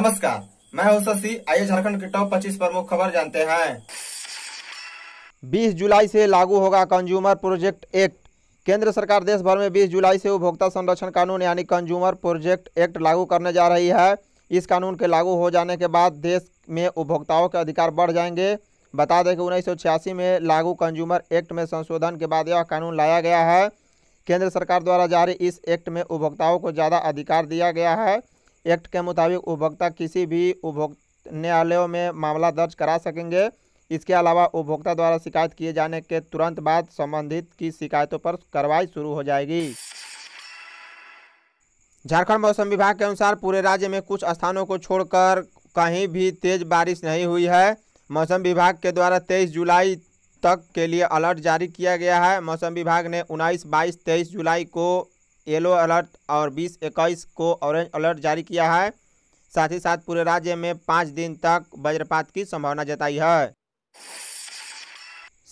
नमस्कार मैं हूं शशि आइए झारखंड के टॉप 25 प्रमुख खबर जानते हैं 20 जुलाई से लागू होगा कंज्यूमर प्रोजेक्ट एक्ट केंद्र सरकार देश भर में 20 जुलाई से उपभोक्ता संरक्षण कानून यानी कंज्यूमर प्रोजेक्ट एक्ट लागू करने जा रही है इस कानून के लागू हो जाने के बाद देश में उपभोक्ताओं के अधिकार बढ़ जाएंगे बता दें कि उन्नीस में लागू कंज्यूमर एक्ट में संशोधन के बाद यह कानून लाया गया है केंद्र सरकार द्वारा जारी इस एक्ट में उपभोक्ताओं को ज़्यादा अधिकार दिया गया है एक्ट के मुताबिक उपभोक्ता किसी भी उपभोक् न्यायालयों में मामला दर्ज करा सकेंगे इसके अलावा उपभोक्ता द्वारा शिकायत किए जाने के तुरंत बाद संबंधित की शिकायतों पर कार्रवाई शुरू हो जाएगी झारखंड मौसम विभाग के अनुसार पूरे राज्य में कुछ स्थानों को छोड़कर कहीं भी तेज बारिश नहीं हुई है मौसम विभाग के द्वारा 23 जुलाई तक के लिए अलर्ट जारी किया गया है मौसम विभाग ने 19, 22, 23 जुलाई को येलो अलर्ट और बीस इक्कीस को ऑरेंज अलर्ट जारी किया है साथ ही साथ पूरे राज्य में पाँच दिन तक वज्रपात की संभावना जताई है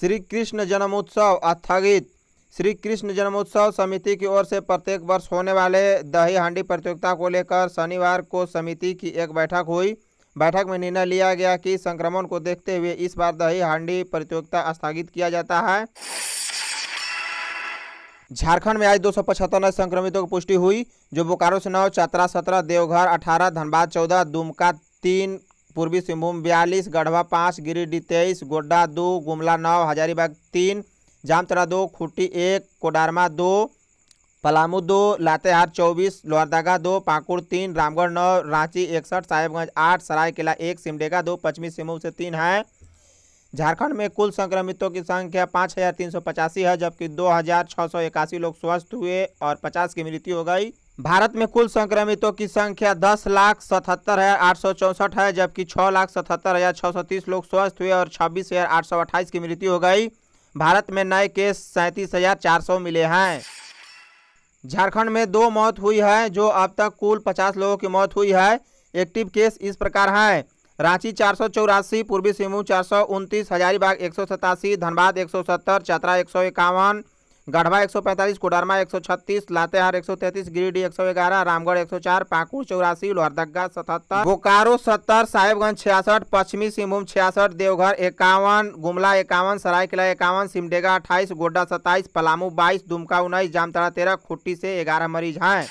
श्री कृष्ण जन्मोत्सव स्थगित श्री कृष्ण जन्मोत्सव समिति की ओर से प्रत्येक वर्ष होने वाले दही हांडी प्रतियोगिता को लेकर शनिवार को समिति की एक बैठक हुई बैठक में निर्णय लिया गया कि संक्रमण को देखते हुए इस बार दही हांडी प्रतियोगिता स्थगित किया जाता है झारखंड में आज दो नए संक्रमितों की पुष्टि हुई जो बोकारो से नौ चतरा सत्रह देवघर अठारह धनबाद चौदह दुमका तीन पूर्वी सिंहभूम बयालीस गढ़वा पाँच गिरिडीह तेईस गोड्डा दो गुमला नौ हजारीबाग तीन जामतरा दो खूटी एक कोडारमा दो पलामू दो लातेहार चौबीस लोहरदागा दो पाकुड़ तीन रामगढ़ नौ रांची इकसठ साहेबगंज आठ सरायकेला एक सिमडेगा दो पश्चिमी सिंहभूम से तीन हैं झारखंड में कुल संक्रमितों की संख्या पाँच हज़ार तीन सौ पचासी है जबकि दो हज़ार छः सौ इक्यासी लोग स्वस्थ हुए और पचास की मृत्यु हो गई भारत में कुल संक्रमितों की संख्या दस लाख सतहत्तर हजार आठ सौ चौंसठ है जबकि छः लाख सतहत्तर हजार छः सौ तीस लोग स्वस्थ हुए और छब्बीस हजार आठ सौ अट्ठाईस की मृत्यु हो गई भारत में नए केस सैंतीस हजार चार सौ मिले हैं झारखंड में दो मौत हुई है जो अब तक कुल पचास लोगों की मौत हुई है एक्टिव केस इस प्रकार हैं रांची चार सौ चौरासी पूर्वी सिंहभूम चार सौ उनतीस हजारीबाग एक सौ सतासी धनबाद एक सौ सत्तर चतरा एक सौ इक्यावन गढ़वा एक सौ पैंतालीस कोडरमा एक सौ छत्तीस लातेहार एक सौ तैंतीस गिरिडीह एक सौ ग्यारह रामगढ़ एक सौ चार पाकुड़ चौरासी लोहरदगा सतहत्तर बोकारो सत्तर साहेबगंज छियासठ पश्चिमी सिंहभूम छियासठ देवघर इक्यावन गुमला इक्यावन सरायकिला इक्यावन सिमडेगा अट्ठाईस गोड्डा सत्ताईस पलामू बाईस दुमका उन्नीस जामताड़ा तेरह खुट्टी से ग्यारह मरीज हैं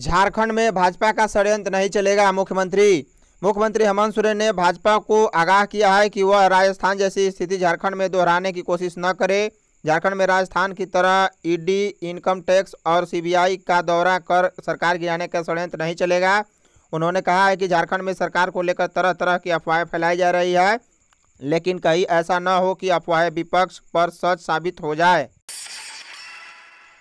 झारखंड में भाजपा का षड्यंत्र नहीं चलेगा मुख्यमंत्री मुख्यमंत्री हेमंत सोरेन ने भाजपा को आगाह किया है कि वह राजस्थान जैसी स्थिति झारखंड में दोहराने की कोशिश न करे झारखंड में राजस्थान की तरह ईडी इनकम टैक्स और सीबीआई का दौरा कर सरकार गिराने का षडयंत्र नहीं चलेगा उन्होंने कहा है कि झारखंड में सरकार को लेकर तरह तरह की अफवाहें फैलाई जा रही है लेकिन कहीं ऐसा न हो कि अफवाहें विपक्ष पर सच साबित हो जाए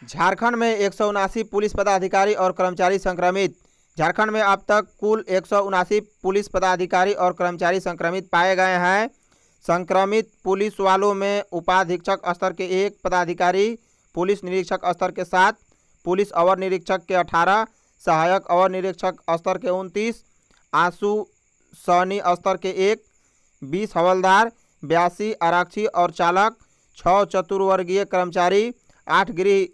झारखंड में एक पुलिस पदाधिकारी और कर्मचारी संक्रमित झारखंड में अब तक कुल एक पुलिस पदाधिकारी और कर्मचारी संक्रमित पाए गए हैं संक्रमित पुलिस वालों में उपाधीक्षक स्तर के एक पदाधिकारी पुलिस निरीक्षक स्तर के सात पुलिस अवर निरीक्षक के अठारह सहायक अवर निरीक्षक स्तर के उनतीस आंसू सौनी स्तर के एक बीस हवलदार बयासी आरक्षी और चालक छः चतुर्वर्गीय कर्मचारी आठ गृह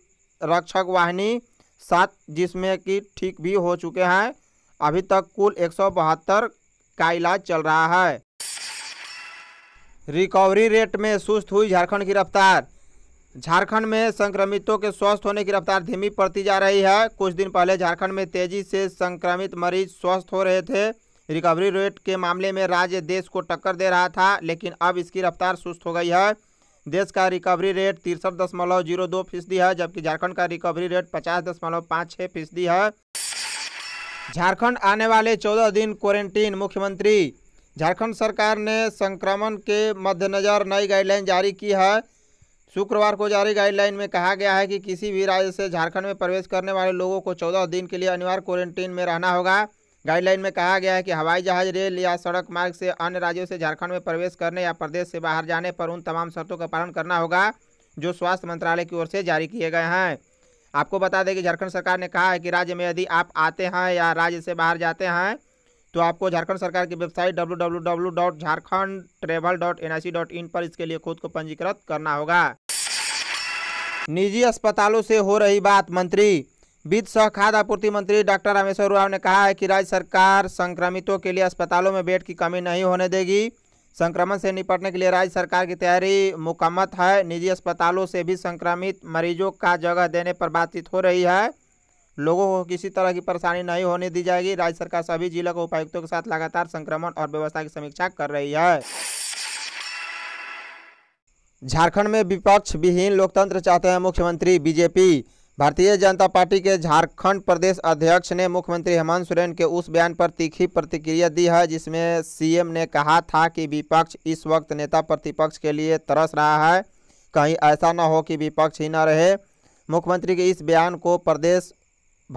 रक्षक वाहिनी सात जिसमें कि ठीक भी हो चुके हैं अभी तक कुल एक का इलाज चल रहा है रिकवरी रेट में सुस्त हुई झारखंड की रफ्तार झारखंड में संक्रमितों के स्वस्थ होने की रफ्तार धीमी पड़ती जा रही है कुछ दिन पहले झारखंड में तेजी से संक्रमित मरीज स्वस्थ हो रहे थे रिकवरी रेट के मामले में राज्य देश को टक्कर दे रहा था लेकिन अब इसकी रफ्तार सुस्त हो गई है देश का रिकवरी रेट तिरसठ दशमलव जीरो दो फीसदी है जबकि झारखंड का रिकवरी रेट पचास दशमलव पाँच छः फीसदी है झारखंड आने वाले चौदह दिन क्वारंटीन मुख्यमंत्री झारखंड सरकार ने संक्रमण के मद्देनज़र नई गाइडलाइन जारी की है शुक्रवार को जारी गाइडलाइन में कहा गया है कि किसी भी राज्य से झारखंड में प्रवेश करने वाले लोगों को चौदह दिन के लिए अनिवार्य क्वारंटीन में रहना होगा गाइडलाइन में कहा गया है कि हवाई जहाज रेल या सड़क मार्ग से अन्य राज्यों से झारखंड में प्रवेश करने या प्रदेश से बाहर जाने पर उन तमाम शर्तों का पालन करना होगा जो स्वास्थ्य मंत्रालय की ओर से जारी किए गए हैं आपको बता दें कि झारखंड सरकार ने कहा है कि राज्य में यदि आप आते हैं या राज्य से बाहर जाते हैं तो आपको झारखंड सरकार की वेबसाइट डब्ल्यू पर इसके लिए खुद को पंजीकृत करना होगा निजी अस्पतालों से हो रही बात मंत्री वित्त सह खाद्य आपूर्ति मंत्री डॉक्टर रामेश्वर राव ने कहा है कि राज्य सरकार संक्रमितों के लिए अस्पतालों में बेड की कमी नहीं होने देगी संक्रमण से निपटने के लिए राज्य सरकार की तैयारी मुकम्मत है निजी अस्पतालों से भी संक्रमित मरीजों का जगह देने पर बातचीत हो रही है लोगों को किसी तरह की परेशानी नहीं होने दी जाएगी राज्य सरकार सभी जिला के उपायुक्तों के साथ लगातार संक्रमण और व्यवस्था की समीक्षा कर रही है झारखंड में विपक्ष विहीन लोकतंत्र चाहते हैं मुख्यमंत्री बीजेपी भारतीय जनता पार्टी के झारखंड प्रदेश अध्यक्ष ने मुख्यमंत्री हेमंत सोरेन के उस बयान पर तीखी प्रतिक्रिया दी है जिसमें सीएम ने कहा था कि विपक्ष इस वक्त नेता प्रतिपक्ष के लिए तरस रहा है कहीं ऐसा न हो कि विपक्ष ही न रहे मुख्यमंत्री के इस बयान को प्रदेश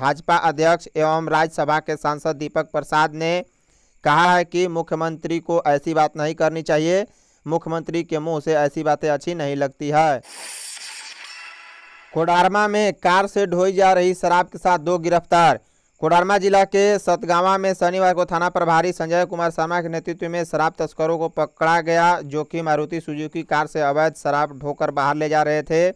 भाजपा अध्यक्ष एवं राज्यसभा के सांसद दीपक प्रसाद ने कहा है कि मुख्यमंत्री को ऐसी बात नहीं करनी चाहिए मुख्यमंत्री के मुँह से ऐसी बातें अच्छी नहीं लगती है कोडारमा में कार से ढोई जा रही शराब के साथ दो गिरफ्तार कोडारमा जिला के सतगावा में शनिवार को थाना प्रभारी संजय कुमार शर्मा के नेतृत्व में शराब तस्करों को पकड़ा गया जो कि मारुति सुजुकी कार से अवैध शराब ढोकर बाहर ले जा रहे थे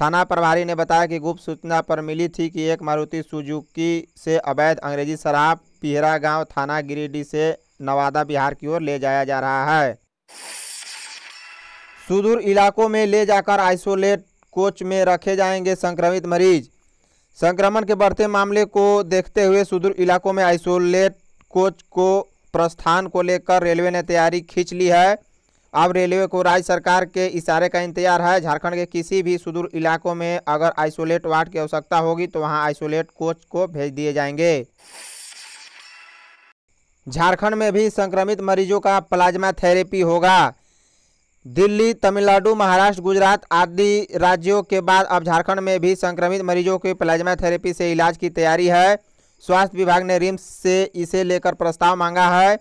थाना प्रभारी ने बताया कि गुप्त सूचना पर मिली थी कि एक मारुति सुजुकी से अवैध अंग्रेजी शराब पिहरा गांव थाना गिरिडीह से नवादा बिहार की ओर ले जाया जा रहा है सुदूर इलाकों में ले जाकर आइसोलेट कोच में रखे जाएंगे संक्रमित मरीज संक्रमण के बढ़ते मामले को देखते हुए सुदूर इलाकों में आइसोलेट कोच को प्रस्थान को लेकर रेलवे ने तैयारी खींच ली है अब रेलवे को राज्य सरकार के इशारे का इंतजार है झारखंड के किसी भी सुदूर इलाकों में अगर आइसोलेट वार्ड की आवश्यकता होगी तो वहां आइसोलेट कोच को भेज दिए जाएंगे झारखंड में भी संक्रमित मरीजों का प्लाज्मा थेरेपी होगा दिल्ली तमिलनाडु महाराष्ट्र गुजरात आदि राज्यों के बाद अब झारखंड में भी संक्रमित मरीजों के प्लाज्मा थेरेपी से इलाज की तैयारी है स्वास्थ्य विभाग ने रिम्स से इसे लेकर प्रस्ताव मांगा है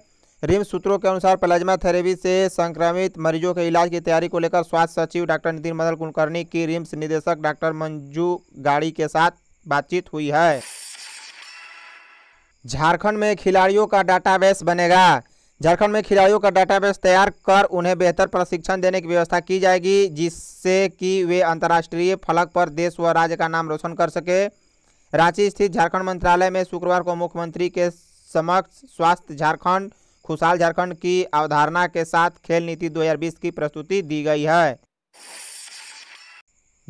रिम्स सूत्रों के अनुसार प्लाज्मा थेरेपी से संक्रमित मरीजों के इलाज की तैयारी को लेकर स्वास्थ्य सचिव डॉक्टर नितिन मदन कुलकर्णी की रिम्स निदेशक डॉक्टर मंजू गाड़ी के साथ बातचीत हुई है झारखंड में खिलाड़ियों का डाटाबेस बनेगा झारखंड में खिलाड़ियों का डाटाबेस तैयार कर उन्हें बेहतर प्रशिक्षण देने की व्यवस्था की जाएगी जिससे कि वे अंतर्राष्ट्रीय फलक पर देश व राज्य का नाम रोशन कर सके रांची स्थित झारखंड मंत्रालय में शुक्रवार को मुख्यमंत्री के समक्ष स्वास्थ्य झारखंड खुशहाल झारखंड की अवधारणा के साथ खेल नीति 2020 की प्रस्तुति दी गई है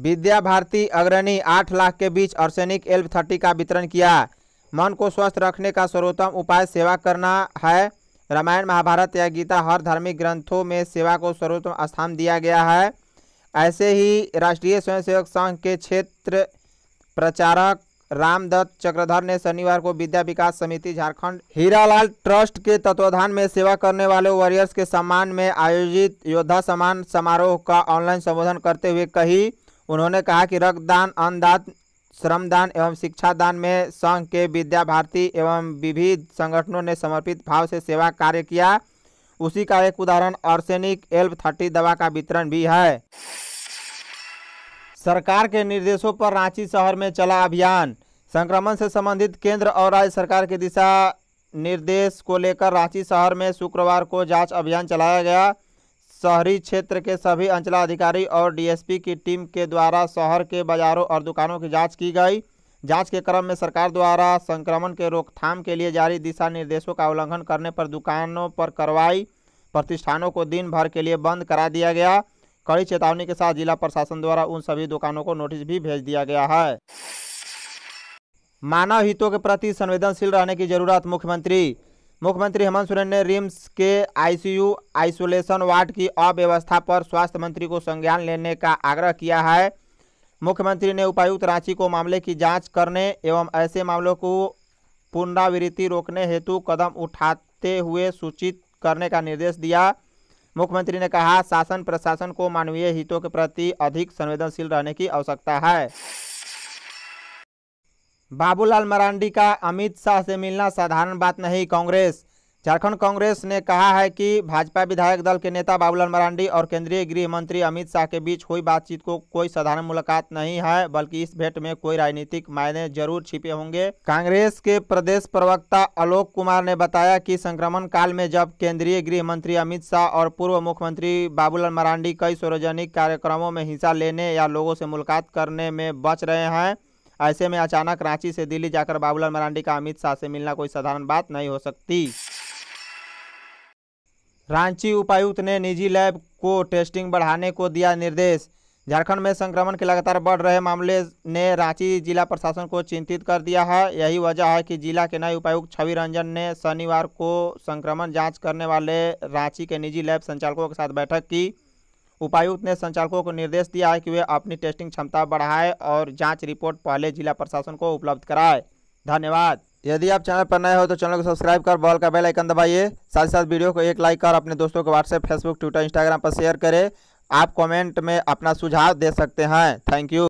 विद्या भारती अग्रणी आठ लाख के बीच अर्सैनिक एल्व थर्टी का वितरण किया मन को स्वस्थ रखने का सर्वोत्तम उपाय सेवा करना है रामायण महाभारत या गीता हर धार्मिक ग्रंथों में सेवा को सर्वोत्तम स्थान दिया गया है ऐसे ही राष्ट्रीय स्वयंसेवक संघ के क्षेत्र प्रचारक रामदत्त चक्रधर ने शनिवार को विद्या विकास समिति झारखंड हीरालाल ट्रस्ट के तत्वाधान में सेवा करने वाले वॉरियर्स के सम्मान में आयोजित योद्धा सम्मान समारोह का ऑनलाइन संबोधन करते हुए कही उन्होंने कहा कि रक्तदान अन्नदान श्रमदान एवं शिक्षा दान में संघ के विद्या भारती एवं विविध संगठनों ने समर्पित भाव से सेवा कार्य किया उसी का एक उदाहरण आर्सेनिक एल्फ थर्टी दवा का वितरण भी है सरकार के निर्देशों पर रांची शहर में चला अभियान संक्रमण से संबंधित केंद्र और राज्य सरकार के दिशा निर्देश को लेकर रांची शहर में शुक्रवार को जांच अभियान चलाया गया शहरी क्षेत्र के सभी अंचलाधिकारी और डीएसपी की टीम के द्वारा शहर के बाजारों और दुकानों की जांच की गई जांच के क्रम में सरकार द्वारा संक्रमण के रोकथाम के लिए जारी दिशा निर्देशों का उल्लंघन करने पर दुकानों पर कार्रवाई प्रतिष्ठानों को दिन भर के लिए बंद करा दिया गया कड़ी चेतावनी के साथ जिला प्रशासन द्वारा उन सभी दुकानों को नोटिस भी भेज दिया गया है मानव हितों के प्रति संवेदनशील रहने की जरूरत मुख्यमंत्री मुख्यमंत्री हेमंत सोरेन ने रिम्स के आईसीयू आइसोलेशन वार्ड की अव्यवस्था पर स्वास्थ्य मंत्री को संज्ञान लेने का आग्रह किया है मुख्यमंत्री ने उपायुक्त रांची को मामले की जांच करने एवं ऐसे मामलों को पुनरावृत्ति रोकने हेतु कदम उठाते हुए सूचित करने का निर्देश दिया मुख्यमंत्री ने कहा शासन प्रशासन को मानवीय हितों के प्रति अधिक संवेदनशील रहने की आवश्यकता है बाबूलाल मरांडी का अमित शाह से मिलना साधारण बात नहीं कांग्रेस झारखंड कांग्रेस ने कहा है कि भाजपा विधायक दल के नेता बाबूलाल मरांडी और केंद्रीय गृह मंत्री अमित शाह के बीच हुई बातचीत को कोई साधारण मुलाकात नहीं है बल्कि इस भेंट में कोई राजनीतिक मायने जरूर छिपे होंगे कांग्रेस के प्रदेश प्रवक्ता आलोक कुमार ने बताया कि संक्रमण काल में जब केंद्रीय गृह मंत्री अमित शाह और पूर्व मुख्यमंत्री बाबूलाल मरांडी कई सार्वजनिक कार्यक्रमों में हिस्सा लेने या लोगों से मुलाकात करने में बच रहे हैं ऐसे में अचानक रांची से दिल्ली जाकर बाबूलाल मरांडी का अमित शाह से मिलना कोई साधारण बात नहीं हो सकती रांची उपायुक्त ने निजी लैब को टेस्टिंग बढ़ाने को दिया निर्देश झारखंड में संक्रमण के लगातार बढ़ रहे मामले ने रांची जिला प्रशासन को चिंतित कर दिया है यही वजह है कि जिला के नए उपायुक्त छवि रंजन ने शनिवार को संक्रमण जांच करने वाले रांची के निजी लैब संचालकों के साथ बैठक की उपायुक्त ने संचालकों को निर्देश दिया है कि वे अपनी टेस्टिंग क्षमता बढ़ाए और जांच रिपोर्ट पहले जिला प्रशासन को उपलब्ध कराए धन्यवाद यदि आप चैनल पर नए हो तो चैनल को सब्सक्राइब कर बॉल का बेल आइकन दबाइए साथ ही साथ वीडियो को एक लाइक कर अपने दोस्तों को व्हाट्सएप फेसबुक ट्विटर इंस्टाग्राम पर शेयर करें आप कमेंट में अपना सुझाव दे सकते हैं थैंक यू